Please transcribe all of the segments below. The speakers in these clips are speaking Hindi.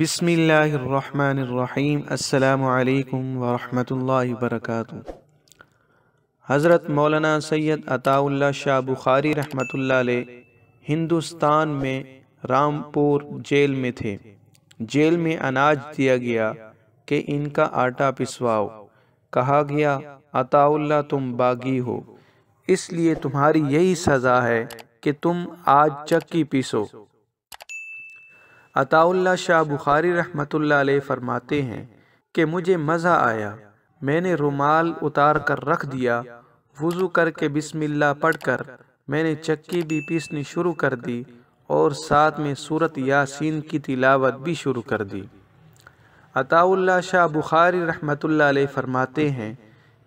बिसमीम् अल्लाम वरहमतुल्लाहि वबरकातु हज़रत मौलाना सैयद अताउल्ला शाह बुखारी रहमतुल्लाह हिंदुस्तान में रामपुर जेल में थे जेल में अनाज दिया गया कि इनका आटा पिसवाओ कहा गया अता तुम बागी हो इसलिए तुम्हारी यही सज़ा है कि तुम आज चक्की पीसो अताउल्ला शाह बुखारी रहमतुल्लाह अलैह फरमाते हैं कि मुझे मज़ा आया मैंने रुमाल उतार कर रख दिया वज़ू करके बिस्मिल्लाह पढ़कर मैंने चक्की भी पीसनी शुरू कर दी और साथ में सूरत यासीन की तिलावत भी शुरू कर दी अताउल्ला शाह बुखारी रहमतुल्लाह अलैह फरमाते हैं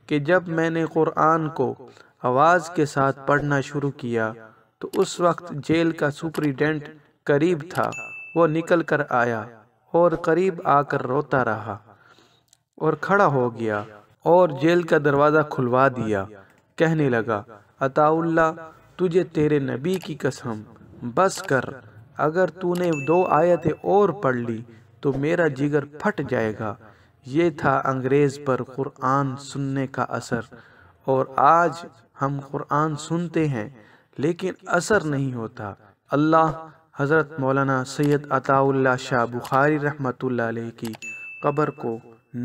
कि जब मैंने क़ुरान को आवाज़ के साथ पढ़ना शुरू किया तो उस वक्त जेल का सुप्रिटेंडेंट करीब था वो निकल कर आया और करीब आकर रोता रहा और खड़ा हो गया और जेल का दरवाज़ा खुलवा दिया कहने लगा अताउल्ला तुझे तेरे नबी की कसम बस कर अगर तूने दो आयतें और पढ़ ली तो मेरा जिगर फट जाएगा ये था अंग्रेज़ पर कुरान सुनने का असर और आज हम कुरान सुनते हैं लेकिन असर नहीं होता अल्लाह हज़रत मौलाना सैयद अताउल्ला शाह बुखारी रहमत की कब्र को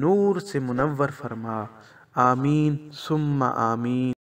नूर से मुनवर फरमा आमीन सुम्मा आमीन